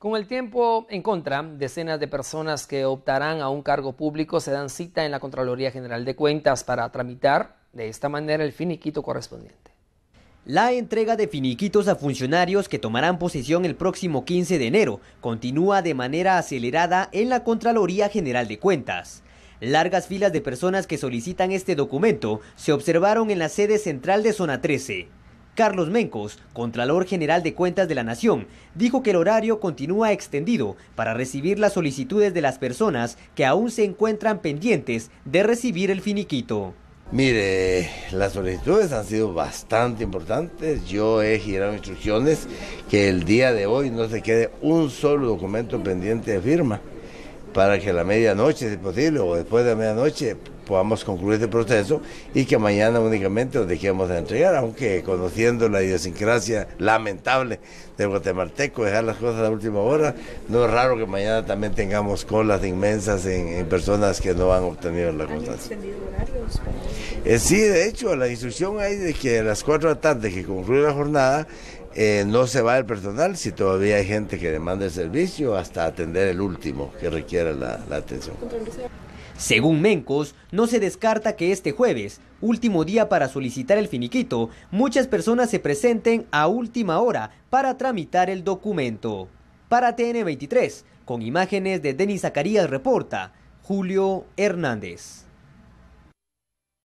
Con el tiempo en contra, decenas de personas que optarán a un cargo público se dan cita en la Contraloría General de Cuentas para tramitar de esta manera el finiquito correspondiente. La entrega de finiquitos a funcionarios que tomarán posesión el próximo 15 de enero continúa de manera acelerada en la Contraloría General de Cuentas. Largas filas de personas que solicitan este documento se observaron en la sede central de Zona 13. Carlos Mencos, Contralor General de Cuentas de la Nación, dijo que el horario continúa extendido para recibir las solicitudes de las personas que aún se encuentran pendientes de recibir el finiquito. Mire, las solicitudes han sido bastante importantes. Yo he girado instrucciones que el día de hoy no se quede un solo documento pendiente de firma para que a la medianoche, si posible, o después de la medianoche, podamos concluir este proceso y que mañana únicamente nos dejemos de entregar, aunque conociendo la idiosincrasia lamentable de guatemalteco, dejar las cosas a última hora, no es raro que mañana también tengamos colas inmensas en, personas que no han obtenido la constancia. horarios? Eh, sí, de hecho, la instrucción hay de que a las 4 de la tarde que concluye la jornada, eh, no se va el personal si todavía hay gente que demanda el servicio hasta atender el último que requiera la, la atención. Según Mencos, no se descarta que este jueves, último día para solicitar el finiquito, muchas personas se presenten a última hora para tramitar el documento. Para TN23, con imágenes de Denis Zacarías reporta Julio Hernández.